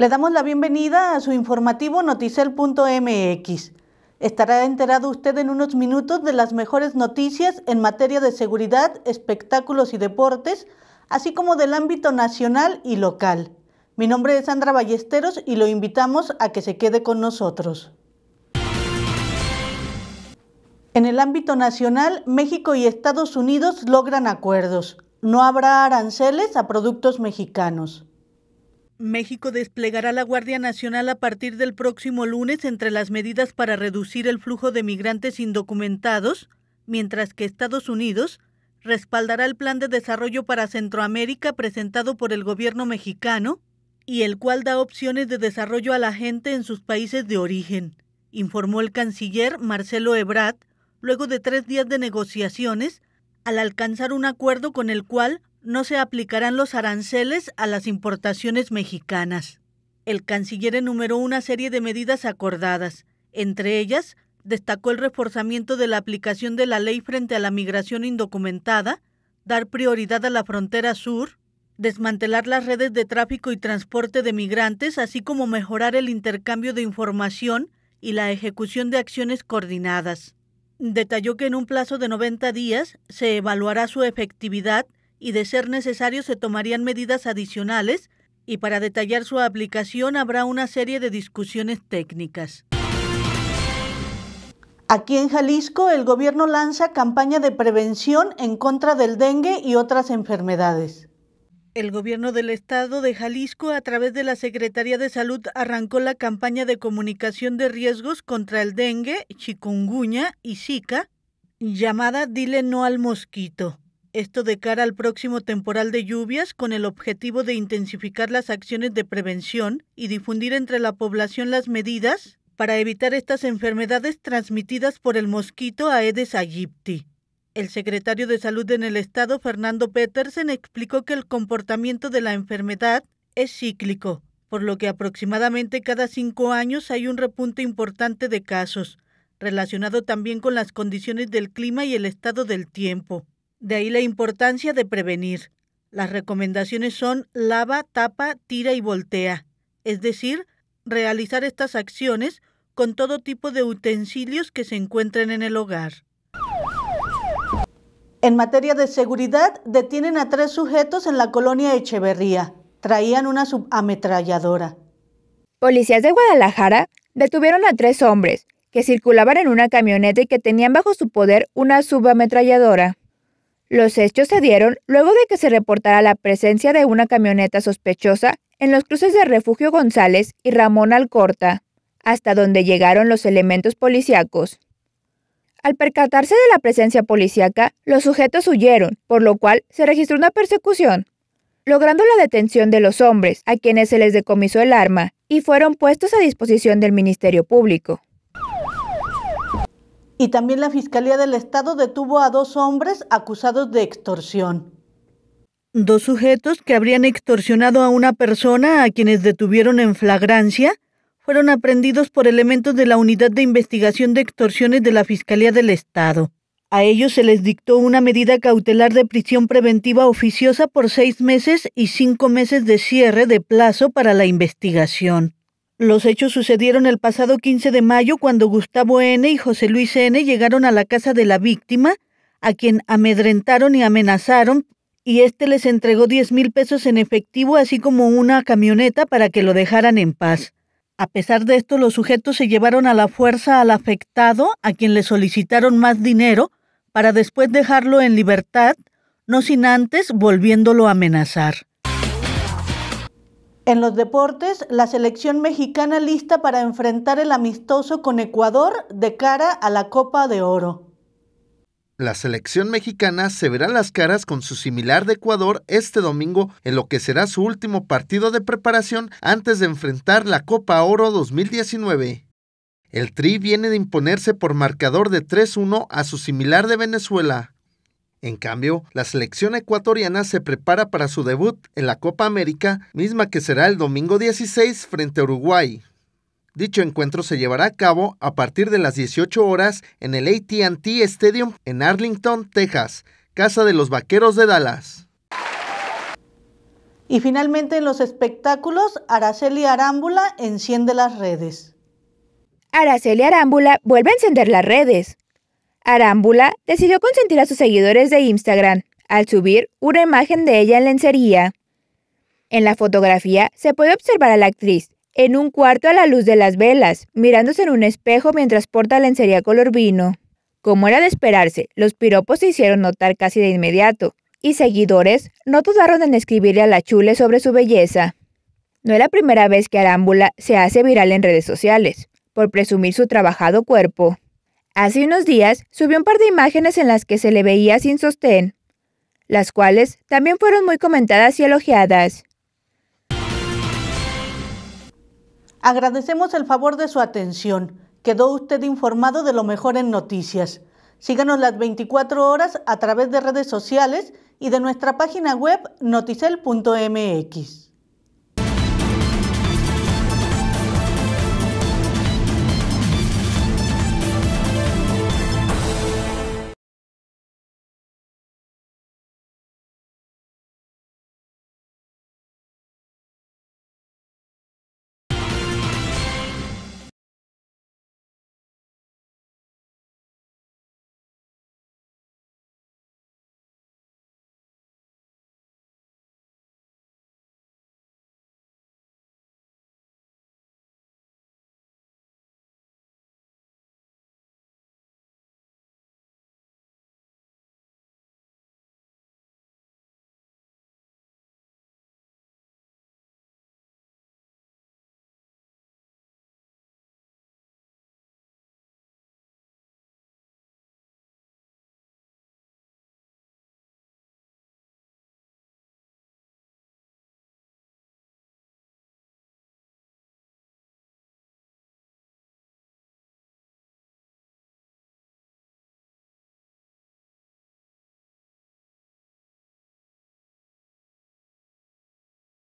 Le damos la bienvenida a su informativo noticel.mx. Estará enterado usted en unos minutos de las mejores noticias en materia de seguridad, espectáculos y deportes, así como del ámbito nacional y local. Mi nombre es Sandra Ballesteros y lo invitamos a que se quede con nosotros. En el ámbito nacional, México y Estados Unidos logran acuerdos. No habrá aranceles a productos mexicanos. México desplegará la Guardia Nacional a partir del próximo lunes entre las medidas para reducir el flujo de migrantes indocumentados, mientras que Estados Unidos respaldará el plan de desarrollo para Centroamérica presentado por el gobierno mexicano y el cual da opciones de desarrollo a la gente en sus países de origen, informó el canciller Marcelo Ebrard luego de tres días de negociaciones al alcanzar un acuerdo con el cual no se aplicarán los aranceles a las importaciones mexicanas. El canciller enumeró una serie de medidas acordadas, entre ellas destacó el reforzamiento de la aplicación de la ley frente a la migración indocumentada, dar prioridad a la frontera sur, desmantelar las redes de tráfico y transporte de migrantes, así como mejorar el intercambio de información y la ejecución de acciones coordinadas. Detalló que en un plazo de 90 días se evaluará su efectividad y de ser necesario se tomarían medidas adicionales y para detallar su aplicación habrá una serie de discusiones técnicas. Aquí en Jalisco, el gobierno lanza campaña de prevención en contra del dengue y otras enfermedades. El gobierno del estado de Jalisco, a través de la Secretaría de Salud, arrancó la campaña de comunicación de riesgos contra el dengue, chikungunya y zika, llamada Dile no al mosquito. Esto de cara al próximo temporal de lluvias con el objetivo de intensificar las acciones de prevención y difundir entre la población las medidas para evitar estas enfermedades transmitidas por el mosquito Aedes aegypti. El secretario de Salud en el Estado, Fernando Petersen, explicó que el comportamiento de la enfermedad es cíclico, por lo que aproximadamente cada cinco años hay un repunte importante de casos, relacionado también con las condiciones del clima y el estado del tiempo. De ahí la importancia de prevenir. Las recomendaciones son lava, tapa, tira y voltea, es decir, realizar estas acciones con todo tipo de utensilios que se encuentren en el hogar. En materia de seguridad, detienen a tres sujetos en la colonia Echeverría. Traían una subametralladora. Policías de Guadalajara detuvieron a tres hombres que circulaban en una camioneta y que tenían bajo su poder una subametralladora. Los hechos se dieron luego de que se reportara la presencia de una camioneta sospechosa en los cruces de Refugio González y Ramón Alcorta, hasta donde llegaron los elementos policíacos. Al percatarse de la presencia policíaca, los sujetos huyeron, por lo cual se registró una persecución, logrando la detención de los hombres, a quienes se les decomisó el arma, y fueron puestos a disposición del Ministerio Público. Y también la Fiscalía del Estado detuvo a dos hombres acusados de extorsión. Dos sujetos que habrían extorsionado a una persona a quienes detuvieron en flagrancia fueron aprendidos por elementos de la Unidad de Investigación de Extorsiones de la Fiscalía del Estado. A ellos se les dictó una medida cautelar de prisión preventiva oficiosa por seis meses y cinco meses de cierre de plazo para la investigación. Los hechos sucedieron el pasado 15 de mayo cuando Gustavo N. y José Luis N. llegaron a la casa de la víctima, a quien amedrentaron y amenazaron, y este les entregó 10 mil pesos en efectivo, así como una camioneta para que lo dejaran en paz. A pesar de esto, los sujetos se llevaron a la fuerza al afectado, a quien le solicitaron más dinero, para después dejarlo en libertad, no sin antes volviéndolo a amenazar. En los deportes, la selección mexicana lista para enfrentar el amistoso con Ecuador de cara a la Copa de Oro. La selección mexicana se verá las caras con su similar de Ecuador este domingo en lo que será su último partido de preparación antes de enfrentar la Copa Oro 2019. El Tri viene de imponerse por marcador de 3-1 a su similar de Venezuela. En cambio, la selección ecuatoriana se prepara para su debut en la Copa América, misma que será el domingo 16 frente a Uruguay. Dicho encuentro se llevará a cabo a partir de las 18 horas en el ATT Stadium en Arlington, Texas, casa de los Vaqueros de Dallas. Y finalmente en los espectáculos, Araceli Arámbula enciende las redes. Araceli Arámbula vuelve a encender las redes. Arámbula decidió consentir a sus seguidores de Instagram al subir una imagen de ella en lencería. En la fotografía se puede observar a la actriz en un cuarto a la luz de las velas, mirándose en un espejo mientras porta lencería color vino. Como era de esperarse, los piropos se hicieron notar casi de inmediato, y seguidores no dudaron en escribirle a la chule sobre su belleza. No es la primera vez que Arámbula se hace viral en redes sociales, por presumir su trabajado cuerpo. Hace unos días subió un par de imágenes en las que se le veía sin sostén, las cuales también fueron muy comentadas y elogiadas. Agradecemos el favor de su atención. Quedó usted informado de lo mejor en noticias. Síganos las 24 horas a través de redes sociales y de nuestra página web noticel.mx.